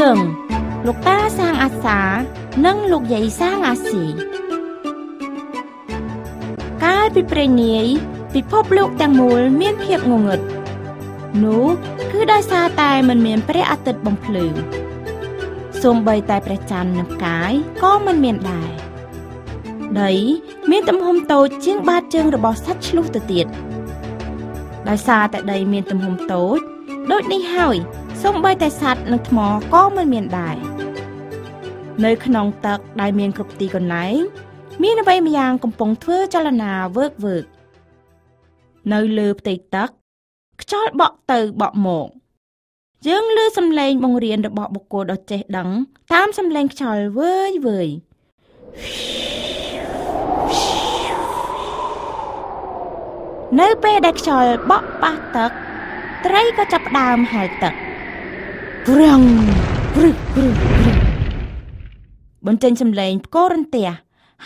រឿងលោកតាសាងអាសា និងលោកយាយសាងអាស៊ីកាលពីព្រេងនាយពិភពលោកទាំងមូលមានភាពងងឹតនោះគឺដោយសារតែមិនមានព្រះអាទិត្យបំភ្លឺសូម្បីតែព្រះច័ន្ទនិងកាយក៏មិនមានដែរដីមានទំហំតូចជាងបាតជើងរបស់សត្វឆ្លុះទៅទៀតដោយសារតែដីមានទំហំតូចដូចនេះហើយសំបីតែសัตว์និងថ្មក៏មិនមានដែរនៅ ក្នុង ទឹកដែលមានគ្រប់ទីកន្លែង មានអ្វីម្យ៉ាង កំពុងធ្វើចលនាវើកវើកនៅលើផ្ទៃទឹកខ្យល់បក់ទៅបក់មកយើងឮសំឡេងបង្រៀនរបស់បុគ្គលដ៏ចេះ ដឹងតាមសំឡេងខ្យល់វើយវើយនៅពេលដែលខ្យល់បក់ប៉ះទឹកត្រីក៏ចាប់ផ្ដើមហែលទឹកក្រឹងព្រឹកព្រឹកព្រឹកបញ្ចេញសំឡេងផ្គររន្ទះ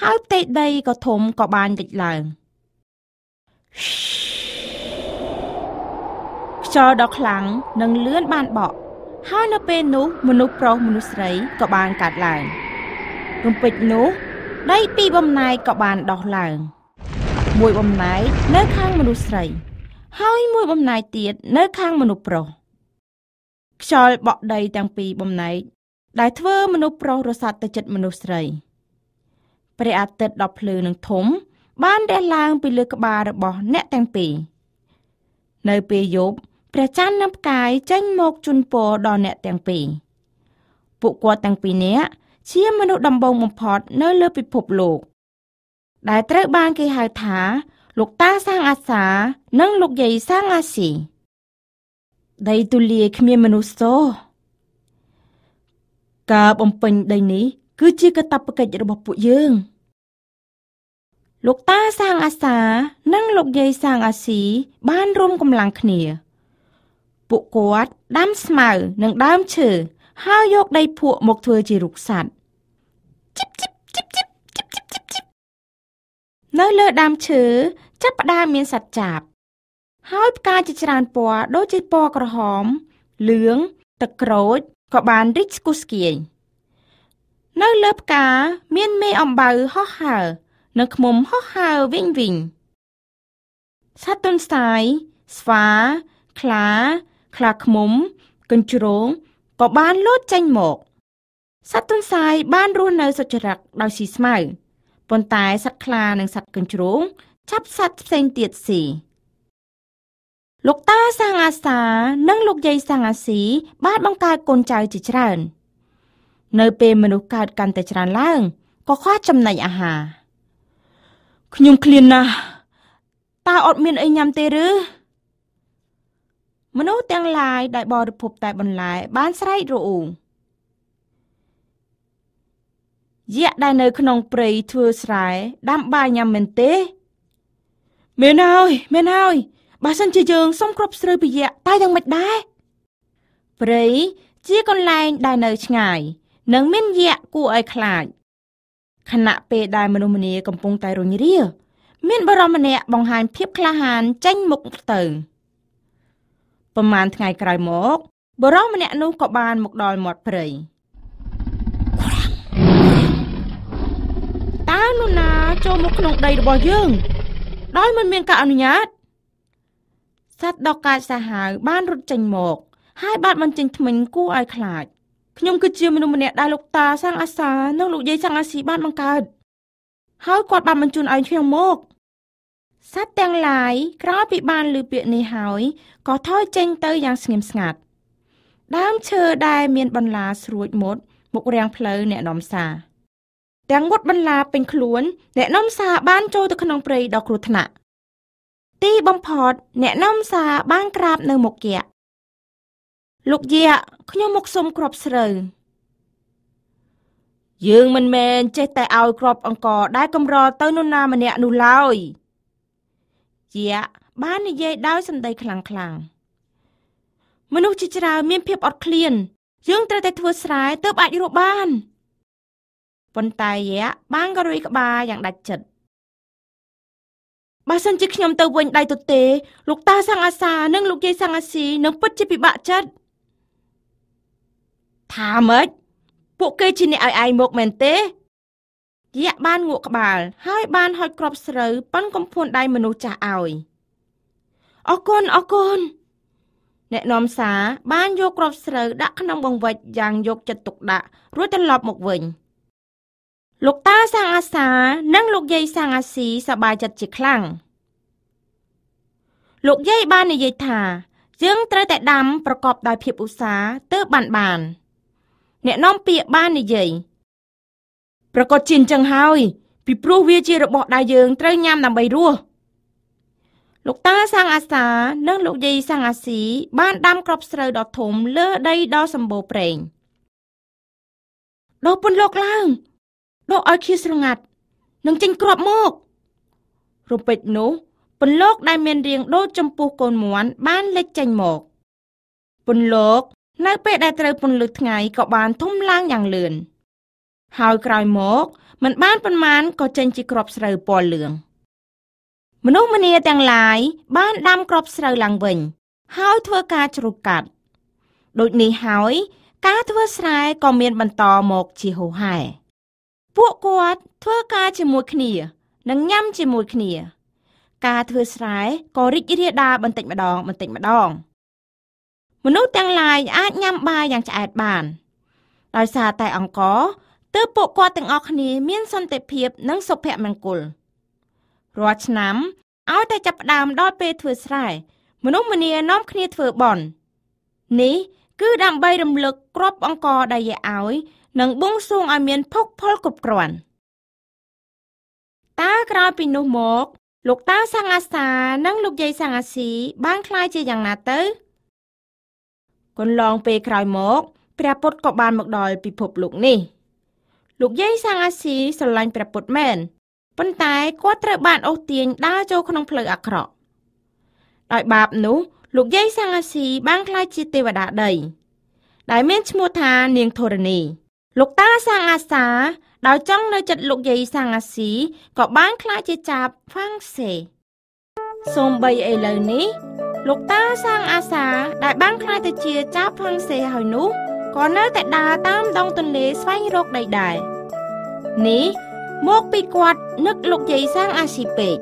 ហើយផ្ទៃដីក៏ធំក៏បានលេចឡើងខ្យល់ដ៏ខ្លាំងនឹងលឿនបានបក់ហើយនៅពេលនោះមនុស្សប្រុសមនុស្សស្រីក៏បានកើតឡើងរំពេចនោះដីពីបំណាយក៏បានដោះឡើង មួយបំណាយនៅខាងមនុស្សស្រីហើយមួយបំណែកទៀតនៅខាងមនុស្សប្រុសខ្យល់បក់ដីទាំងពីរបំណែកដែលធ្វើមនុស្សប្រុសរសាត់ទៅចិត្តមនុស្សស្រីព្រះអាទិត្យដ៏ភ្លឺនឹងធំ បានរះឡើងពីលើក្បាលរបស់អ្នកទាំងពីរនៅពេលយប់ព្រះច័ន្ទនិងផ្កាយចេញមកជន់ពរដល់អ្នកទាំងពីរពួកគាត់ទាំងពីរនាក់ជាមនុស្សដំបូងបំផុតនៅលើពិភពលោក ដែលត្រូវបានគេហៅថាលោកតាសាងអាសានិងលោកយាយសាងអាស៊ីដីទូលាយគ្មានមនុស្សសោការបំពេញដីនេះ គឺជាកាតព្វកិច្ចរបស់ពួកយើង លោកតាសាងអាសានិងលោកយាយសាងអាស៊ីបានរួមកម្លាំងគ្នាពួកគាត់ដាំស្មៅនិងដើមឈើហើយយក ដីភក់មកធ្វើជារូបសัตว์ជីបជីបជីបជីបនៅលើដើមឈើចាប់ផ្ដើមមានសត្វចាបហើយផ្កាជាច្រើនពណ៌ដូចជាពណ៌ក្រហមលឿងទឹកក្រូចក៏បានរីកស្គុះស្គាយនៅលើផ្កាមានមេអំបៅហោះហើរនិងឃ្មុំហោះហើរវិញវិញសត្វទុនស្ទាយ ស្វា ខ្លា ខ្លាឃ្មុំកញ្ជ្រោងក៏បានលោតចេញមក សត្វទុនស្ទាយបានរស់នៅសុចរិតដោយស៊ីស្មៅប៉ុន្តែសត្វខ្លានិងសត្វកញ្ជ្រោងចាប់សត្វផ្សេងទៀតស៊ីលោកតាសាងអាសា និងលោកយាយសាងអាស៊ីបានបង្កើតកូនចៅជាច្រើន នៅពេលមនុស្សកើតកាន់តែច្រើនឡើងក៏ខ្វះចំណីអាហារខ្ញុំឃ្លានណាស់តើអត់មានអីញ៉ាំទេឬមនុស្សទាំងឡាយដែលបរិភពតែបន្លែបានស្រែករអ៊ូយៈដែលនៅ ក្នុង ព្រៃធ្វើស្រែដាំបាយញ៉ាំមែនទេមែនហើយមែនហើយបើសិនជាយើងសុំគ្រប់ស្រូវពីយៈតើយ៉ាងម៉េចដែរព្រៃជាកន្លែងដែលនៅឆ្ងាយនិងមានយៈគួរឲ្យខ្លាចខណៈពេលដែលមនុស្សម្នាកំពុងតែរញរា មានបរិមម្នាក់បង្ហាញភាពក្លាហានចេញមុខទៅប្រហែលថ្ងៃក្រោយមកបរិមម្នាក់នោះក៏បានមកដល់មាត់ព្រៃចូលមកក្នុងដីរបស់យើងដោយមិនមានការអនុញ្ញាតសត្វដកកាចសាហាវបានរត់ចេញមក ហើយបានបញ្ចេញថ្មិញគួរឲ្យខ្លាចខ្ញុំគឺជាមនុស្សម្នាក់ដែលលោកតាសាំងអាសា និងលោកយាយសាំងអាស៊ីបានបង្កើតហើយគាត់បានបញ្ជូនឲ្យខ្ញុំមកសត្វទាំងឡាយក្រោយពីបានលើពាក្យនេះហើយក៏ថយចេញទៅយ៉ាងស្ងៀមស្ងាត់ដើមឈើដែលមានបន្លាស្រួចមុតមុខរាំងផ្លូវអ្នកនំសាទាំងងត់បន្លាពេញខ្លួនអ្នកនំសាបានចូលទៅក្នុងព្រៃដ៏គ្រោះថ្នាក់ទីបំផុតអ្នកនំសាបានក្រាបនៅមុខយៈលោកយៈខ្ញុំមកសុំគ្រាប់ស្រូវយើងមិនមែនចេះតែឲ្យគ្រាប់អង្គរដែលកំរទៅនោះណាម្នាក់នោះឡើយយៈបាននិយាយដោយសម្ដីខ្លាំងខ្លាំងមនុស្សជាច្រើនមានភាពអត់ឃ្លានយើងត្រូវតែធ្វើស្រែទើបអាចរកបាន។ប៉ុន្តែយៈបានក៏រួយក្បាលយ៉ាងដាច់ចិត្តបើសិនជាខ្ញុំទៅវិញដៃទៅទេ លោកតាសង្អាសានិងលោកយាយសង្អាស៊ីនឹងពិតជាពិបាកចិត្តថាម៉េចពួកគេជាអ្នកឲ្យឯងមកមែនទេយៈបានងក់ក្បាល ហើយបានហុចក្របស្រូវប៉ិនកំភួនដៃមនុស្សចាស់ឲ្យអរគុណអរគុណអ្នកនាំសារបានយកក្របស្រូវដាក់ក្នុងបង្វិចយ៉ាងយកចិត្តទុកដាក់រួចត្រឡប់មកវិញ។លោកតាសាងអាសា និងលោកយាយសាងអាស៊ីសប្បាយចិត្តជាខ្លាំងលោកយាយបាននិយាយថាយើងត្រូវតែដាំប្រកបដោយភាពឧស្សាហ៍ទើបបានបាន អ្នកនាំពាក្យបាននិយាយប្រកបជាអញ្ចឹងហើយ ពីព្រោះវាជារបស់ដែលយើងត្រូវញ៉ាំដើម្បីរស់លោកតាសាងអាសានិងលោកយាយសាងអាស៊ីបានដាំគ្រាប់ស្រូវដ៏ធំលើដីដ៏សម្បូរប្រេងដល់ពន្លកឡើងមកឲ្យខៀវស្រងាត់នឹងចេញគ្រាប់មករំពេចនោះពន្លកដែលមានរាងដូចចំពោះកូនមួនបានលេចចេញមកពន្លកនៅពេលដែលត្រូវពន្លឺថ្ងៃក៏បានធំឡើងយ៉ាងលឿនហើយក្រោយមកมันបានប៉ុន្មានក៏ចេញជាគ្រាប់ស្រូវពណ៌លឿងមនុស្សម្នាទាំងឡាយបានដាំគ្រាប់ស្រូវឡើងវិញហើយធ្វើការជ្រូកកាត់ដូចនេះហើយការធ្វើស្រែក៏មានបន្តមកជាហូរហែរពួកគាត់ធ្វើការជាមួយគ្នានិងញ៉ាំជាមួយគ្នា ការធ្វើស្រែក៏រីករាលដាលបន្តិចម្ដងបន្តិចម្ដង មនុស្សទាំងឡាយអាចញ៉ាំបាយយ៉ាងឆ្អែតបានដោយសារតែអង្គរទើបពួកគាត់ទាំងអស់គ្នាមានសន្តិភាពនិងសុភមង្គលរាល់ឆ្នាំឲ្យតែចាប់ផ្ដើមដល់ពេលធ្វើស្រែមនុស្សម្នានាំគ្នាធ្វើបន់នេះគឺដើម្បីរំលឹកក្របអង្គរដែលយាយឲ្យនិងបួងសួងឲ្យមានភោគផលគ្រប់គ្រាន់តើក្រោយពីនោះមកលោកតាសង្អាសានិង លោកយាយសង្អាស៊ីបានคล้ายជាយ៉ាងណាទៅគន្លងពេលក្រោយមក ព្រះពុទ្ធក៏បានមកដល់ពិភពលោកនេះ លោកយាយសង្អាស៊ីស្រឡាញ់ព្រះពុទ្ធមែនប៉ុន្តែគាត់ត្រូវបានអូសទាញដើរចូលក្នុងផ្លូវអាក្រក់ដោយបាបនោះលោកយាយសង្អាស៊ីបានคล้ายជាទេវតាដី ដែលមានឈ្មោះថានាងធរណីលោកតាសាងអាសាដោយចង់នៅចិត្តលោកយាយសាងអាស៊ីក៏បានខ្លាចជាចាប់ហ្វាំងសេសូមបីឥឡូវនេះលោកតាសាងអាសាដែលបាន ខ្លាចទៅជាចាប់ហ្វាំងសេហើយនោះក៏នៅតែដើរតាមដងទន្លេស្វែងរកដីដែរនេះមកពីគាត់នឹកលោកយាយសាងអាស៊ីពេក